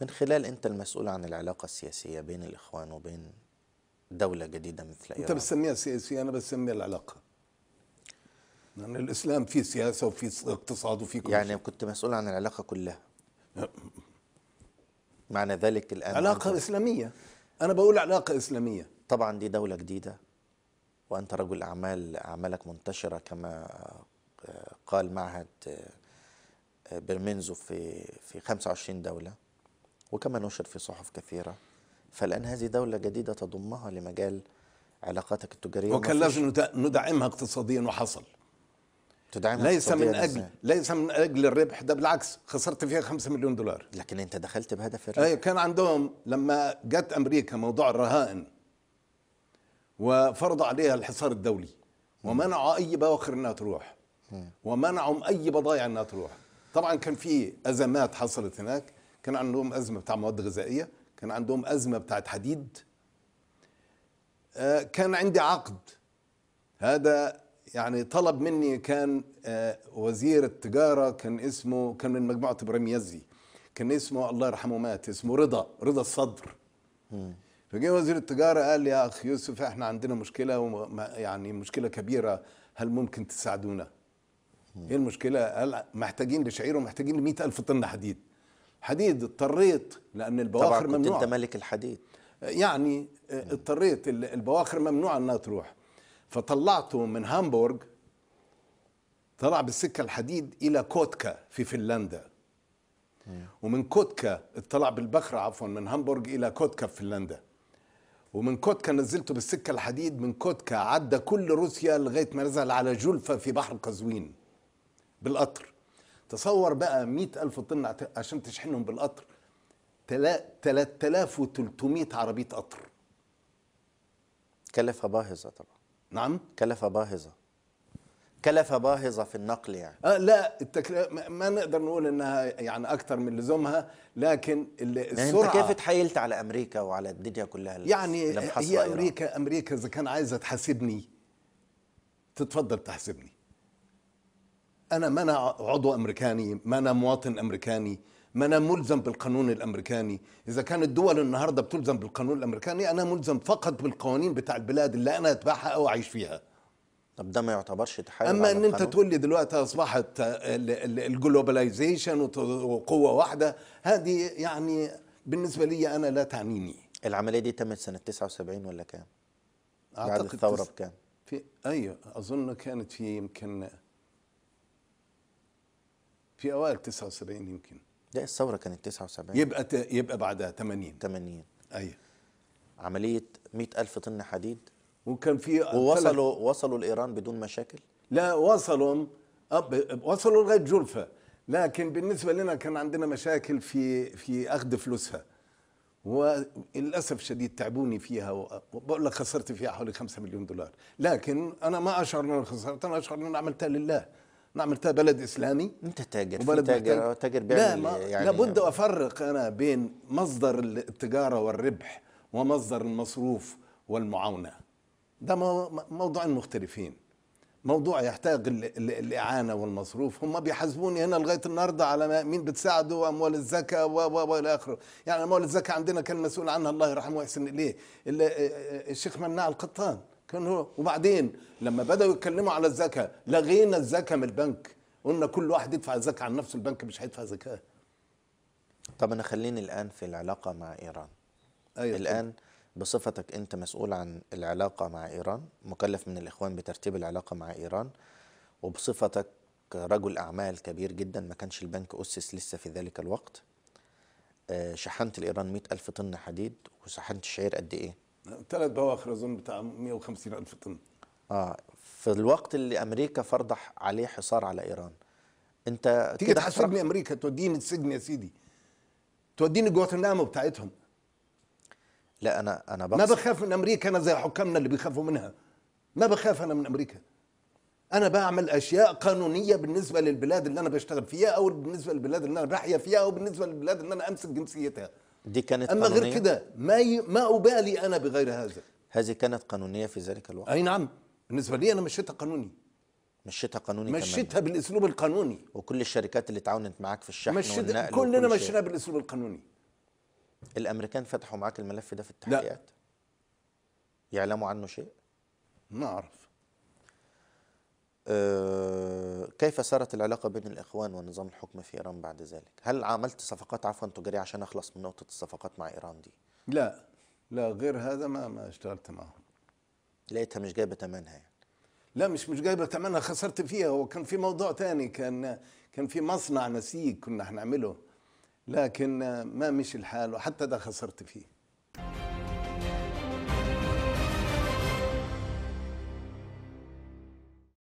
من خلال أنت المسؤول عن العلاقة السياسية بين الإخوان وبين دولة جديدة مثل إيران أنت بتسميها سياسية أنا بسميها العلاقة لأن يعني الإسلام فيه سياسة وفيه اقتصاد وفيه كل يعني شيء. كنت مسؤول عن العلاقة كلها أه. معنى ذلك الآن علاقة أنت... إسلامية أنا بقول علاقة إسلامية طبعا دي دولة جديدة وأنت رجل أعمال أعمالك منتشرة كما آه، قال معهد آه، برمنزو في في 25 دولة وكما نشر في صحف كثيرة فالآن هذه دولة جديدة تضمها لمجال علاقاتك التجارية وكان لازم ندعمها اقتصاديا وحصل تدعمها ليس من اجل ليس من اجل الربح ده بالعكس خسرت فيها 5 مليون دولار لكن انت دخلت بهدف الربح اي أيوة، كان عندهم لما جت امريكا موضوع الرهائن وفرض عليها الحصار الدولي ومنعوا اي بواخر انها تروح ومنعوا اي بضائع انها تروح طبعا كان في ازمات حصلت هناك كان عندهم ازمه بتاع مواد غذائيه كان عندهم ازمه بتاعت حديد آه، كان عندي عقد هذا يعني طلب مني كان آه، وزير التجاره كان اسمه كان من مجموعه ابراهيم يزي كان اسمه الله يرحمه مات اسمه رضا رضا الصدر فجاء وزير التجاره قال لي يا اخ يوسف احنا عندنا مشكله يعني مشكله كبيره هل ممكن تساعدونا؟ ايه المشكله؟ قال محتاجين لشعير ومحتاجين ل ألف طن حديد حديد اضطريت لان البواخر طبعا ممنوعه انت ملك الحديد يعني اضطريت آه، البواخر ممنوعه انها تروح فطلعته من هامبورغ طلع بالسكه الحديد الى كوتكا في فنلندا ومن كوتكا اطلع بالبخرة عفوا من هامبورغ الى كوتكا في فنلندا ومن كوتكا نزلته بالسكه الحديد من كوتكا عدى كل روسيا لغايه ما نزل على جولفا في بحر قزوين بالقطر تصور بقى مئة ألف طن عشان تشحنهم بالقطر 3300 عربية قطر كلفة باهظة طبعا نعم كلفة باهظة كلفة باهظة في النقل يعني آه لا التكل... ما نقدر نقول انها يعني اكتر من لزومها لكن السرعة يعني انت كيف تحيلت على امريكا وعلى الدنيا كلها يعني هي امريكا امريكا اذا كان عايزة تحاسبني تتفضل تحاسبني انا ما انا عضو امريكاني ما انا مواطن امريكاني ما انا ملزم بالقانون الامريكاني اذا كانت الدول النهارده بتلزم بالقانون الامريكاني انا ملزم فقط بالقوانين بتاع البلاد اللي انا اتبعها او اعيش فيها طب ده ما يعتبرش تحايل اما ان انت تقول لي دلوقتي اصبحت الجلوباليزيشن وقوه واحده هذه يعني بالنسبه لي انا لا تعنيني العمليه دي تمت سنه 79 ولا كام؟ بعد الثوره بكام؟ في ايوه اظن كانت في يمكن في اوائل 79 يمكن لا الثوره كانت 79 يبقى ت... يبقى بعدها 80 80 ايوه عمليه 100000 طن حديد وكان في ووصلوا فلت... وصلوا لايران بدون مشاكل لا وصلوا أب... وصلوا لغايه جلفه لكن بالنسبه لنا كان عندنا مشاكل في في اخذ فلوسها وللاسف الشديد تعبوني فيها وبقول لك خسرت فيها حوالي 5 مليون دولار لكن انا ما اشعر ان انا خسرت انا اشعر ان انا عملتها لله نعم، انا عملتها بلد اسلامي انت تاجر وبلد تاجر آه، تاجر بيعمل لا ما يعني لابد افرق انا بين مصدر التجاره والربح ومصدر المصروف والمعاونه ده موضوعين مختلفين موضوع يحتاج الإعانة والمصروف هم بيحاسبوني هنا لغاية النهاردة على مين بتساعده وأموال الزكاة وإلى آخره يعني أموال الزكاة عندنا كان مسؤول عنها الله يرحمه ويحسن إليه آه، آه، الشيخ مناع القطان كان هو وبعدين لما بداوا يتكلموا على الزكاه لغينا الزكاه من البنك قلنا كل واحد يدفع الزكاه عن نفسه البنك مش هيدفع زكاه طب انا خليني الان في العلاقه مع ايران أيوة الان بصفتك انت مسؤول عن العلاقه مع ايران مكلف من الاخوان بترتيب العلاقه مع ايران وبصفتك رجل اعمال كبير جدا ما كانش البنك اسس لسه في ذلك الوقت آه، شحنت لايران 100 الف طن حديد وشحنت الشعير قد ايه ثلاث بواخر اظن بتاع 150 الف طن اه في الوقت اللي امريكا فرض عليه حصار على ايران انت تيجي تحاسبني امريكا توديني السجن يا سيدي توديني جواتنامو بتاعتهم لا انا انا بقصد. ما بخاف من امريكا انا زي حكامنا اللي بيخافوا منها ما بخاف انا من امريكا انا بعمل اشياء قانونيه بالنسبه للبلاد اللي انا بشتغل فيها او بالنسبه للبلاد اللي انا بحيا فيها او بالنسبه للبلاد اللي انا امسك جنسيتها دي كانت أما قانونية. غير كده ما ي... ما أبالي أنا بغير هذا هذه كانت قانونية في ذلك الوقت أي نعم بالنسبة لي أنا مشيتها قانوني مشيتها قانوني مشيتها بالاسلوب القانوني وكل الشركات اللي تعاونت معاك في الشحن مشيت والنقل كلنا مشيناها بالاسلوب القانوني الامريكان فتحوا معاك الملف ده في التحقيقات لا. يعلموا عنه شيء ما اعرف أه كيف سارت العلاقة بين الإخوان ونظام الحكم في إيران بعد ذلك؟ هل عملت صفقات عفوا تجارية عشان أخلص من نقطة الصفقات مع إيران دي؟ لا لا غير هذا ما ما اشتغلت معهم لقيتها مش جايبة ثمنها يعني لا مش مش جايبة ثمنها خسرت فيها هو كان في موضوع تاني كان كان في مصنع نسيج كنا هنعمله لكن ما مشي الحال وحتى ده خسرت فيه